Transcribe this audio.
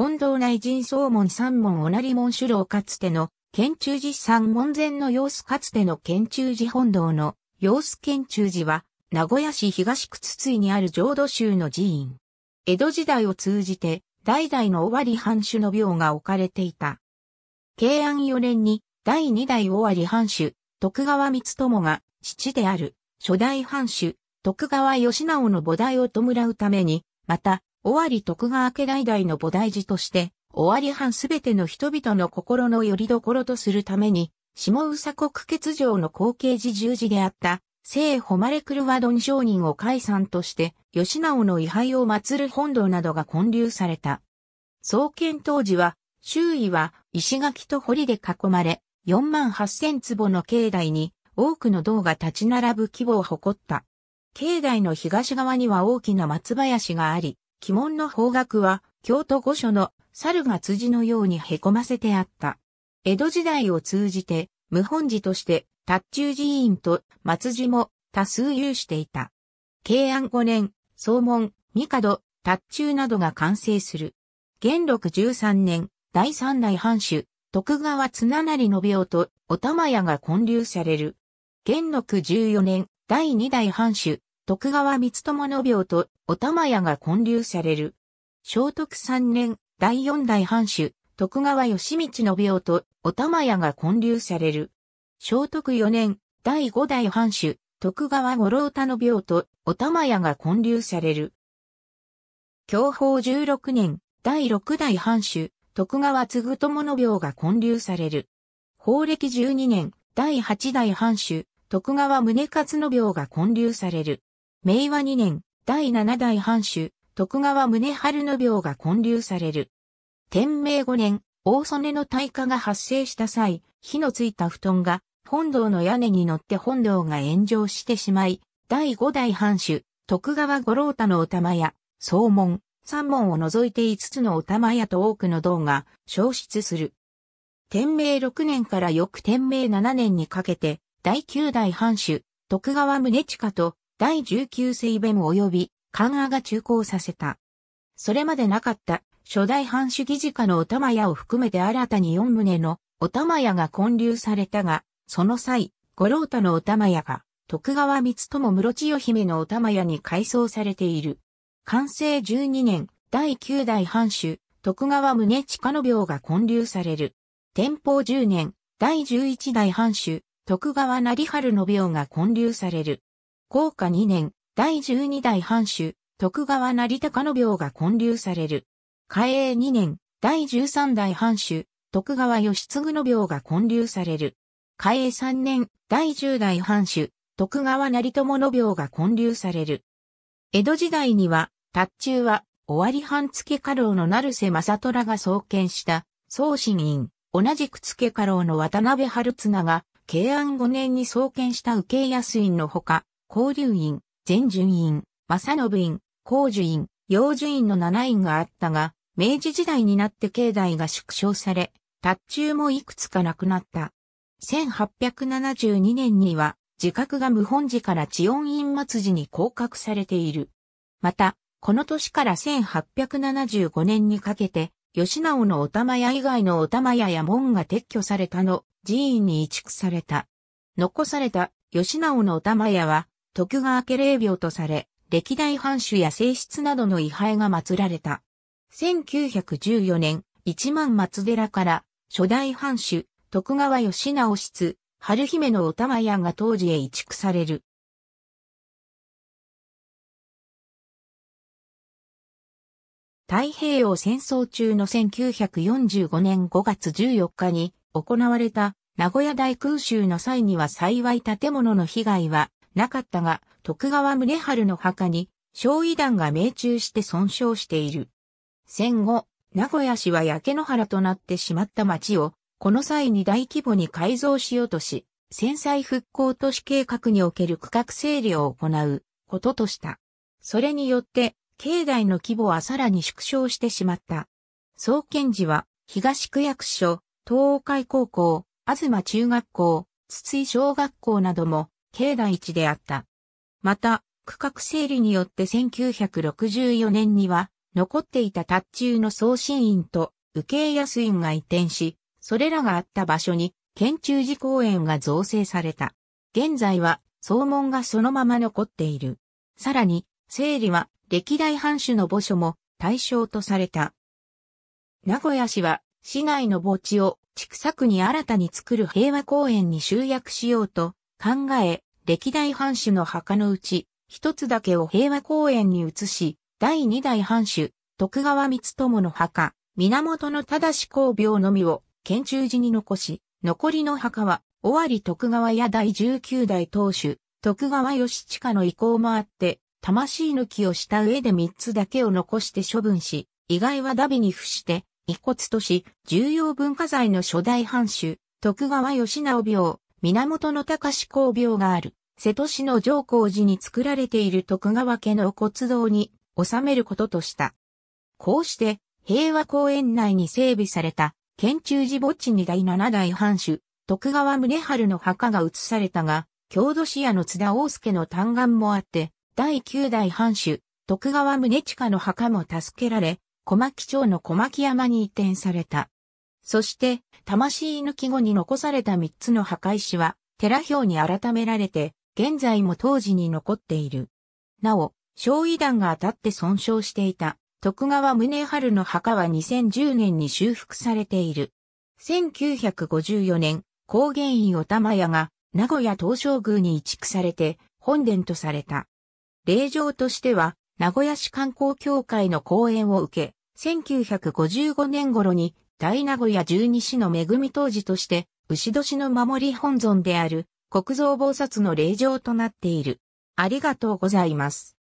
本堂内人総門三門おなり門主郎かつての、県中寺三門前の様子かつての県中寺本堂の様子県中寺は、名古屋市東区津井にある浄土宗の寺院。江戸時代を通じて、代々の尾張藩主の廟が置かれていた。慶安4年に、第2代尾張藩主、徳川光友が、父である、初代藩主、徳川義直の母提を弔うために、また、尾張徳川家代々の菩提寺として、尾張藩すべての人々の心の拠り所とするために、下宇佐国欠城の後継寺十字であった、聖誉れ車丼商人を解散として、吉直の位牌を祀る本堂などが建立された。創建当時は、周囲は石垣と堀で囲まれ、4万8000坪の境内に多くの銅が立ち並ぶ規模を誇った。境内の東側には大きな松林があり、鬼門の方角は、京都御所の猿が辻のように凹ませてあった。江戸時代を通じて、無本寺として、達中寺院と松寺も多数有していた。慶安5年、宗門、帝、達中などが完成する。元禄十三年、第三代藩主、徳川綱成の病と、お玉屋が建立される。元禄十四年、第二代藩主、徳川光友の病とお玉屋が混流される。聖徳三年、第四代藩主、徳川義道の病とお玉屋が混流される。聖徳四年、第五代藩主、徳川五郎太の病とお玉屋が混流される。享保十六年、第六代藩主、徳川継友の病が混流される。法暦十二年、第八代藩主、徳川宗勝の病が混流される。明和2年、第7代藩主、徳川宗春の病が建立される。天明5年、大曽根の大火が発生した際、火のついた布団が本堂の屋根に乗って本堂が炎上してしまい、第5代藩主、徳川五郎太のお玉屋、総門、三門を除いて5つのお玉屋と多くの堂が消失する。天明6年から翌天明7年にかけて、第9代藩主、徳川宗近と第19世弁及び、勘案が中興させた。それまでなかった初代藩主義事家のお玉屋を含めて新たに4棟のお玉屋が建立されたが、その際、五郎太のお玉屋が徳川光友室千代姫のお玉屋に改装されている。完成12年、第9代藩主、徳川宗近の病が建立される。天保10年、第11代藩主、徳川成春の病が建立される。高下2年、第12代藩主、徳川成高の病が建立される。嘉永2年、第13代藩主、徳川義継の病が建立される。嘉永3年、第10代藩主、徳川成友の病が建立される。江戸時代には、達中は、尾張藩付家老の成瀬正虎が創建した、宗信院、同じく付家老の渡辺春綱が、慶安5年に創建した受け安院のほか、交流院、全順院、正信院、高樹院、洋樹院の7院があったが、明治時代になって境内が縮小され、達中もいくつかなくなった。1872年には、自覚が無本寺から地温院末寺に降格されている。また、この年から1875年にかけて、吉直のお玉屋以外のお玉屋や門が撤去されたの、寺院に移築された。残された吉直のお玉屋は、徳川家霊廟とされ、歴代藩主や正室などの位牌が祀られた。1914年、一万松寺から初代藩主、徳川義直室、春姫のお玉屋が当時へ移築される。太平洋戦争中の1945年5月14日に行われた名古屋大空襲の際には幸い建物の被害はなかったが、徳川宗春の墓に、焼夷弾が命中して損傷している。戦後、名古屋市は焼け野原となってしまった町を、この際に大規模に改造しようとし、戦災復興都市計画における区画整理を行うこととした。それによって、境内の規模はさらに縮小してしまった。創建時は、東区役所、東海高校、東中学校、筒井小学校なども境内地であった。また、区画整理によって1964年には、残っていた達中の送信院と受安院が移転し、それらがあった場所に、県中寺公園が造成された。現在は、総門がそのまま残っている。さらに、整理は、歴代藩主の墓所も対象とされた。名古屋市は、市内の墓地を、畜作に新たに作る平和公園に集約しようと、考え、歴代藩主の墓のうち、一つだけを平和公園に移し、第二代藩主、徳川光友の墓、源の正公病のみを、県中寺に残し、残りの墓は、尾張徳川や第19代当主、徳川義親の意向もあって、魂抜きをした上で3つだけを残して処分し、意外はダビに付して、遺骨とし、重要文化財の初代藩主、徳川義直病源の高志工廟がある、瀬戸市の上皇寺に作られている徳川家の骨堂に収めることとした。こうして、平和公園内に整備された、県中寺墓地に第七代藩主、徳川宗春の墓が移されたが、郷土市屋の津田大介の嘆願もあって、第九代藩主、徳川宗近の墓も助けられ、小牧町の小牧山に移転された。そして、魂抜き後に残された三つの墓石は、寺表に改められて、現在も当時に残っている。なお、焼夷弾が当たって損傷していた、徳川宗春の墓は2010年に修復されている。1954年、高原院お玉屋が、名古屋東照宮に移築されて、本殿とされた。霊場としては、名古屋市観光協会の講演を受け、1955年頃に大名古屋十二市の恵み当時として、牛年の守り本尊である、国蔵菩薩の霊場となっている。ありがとうございます。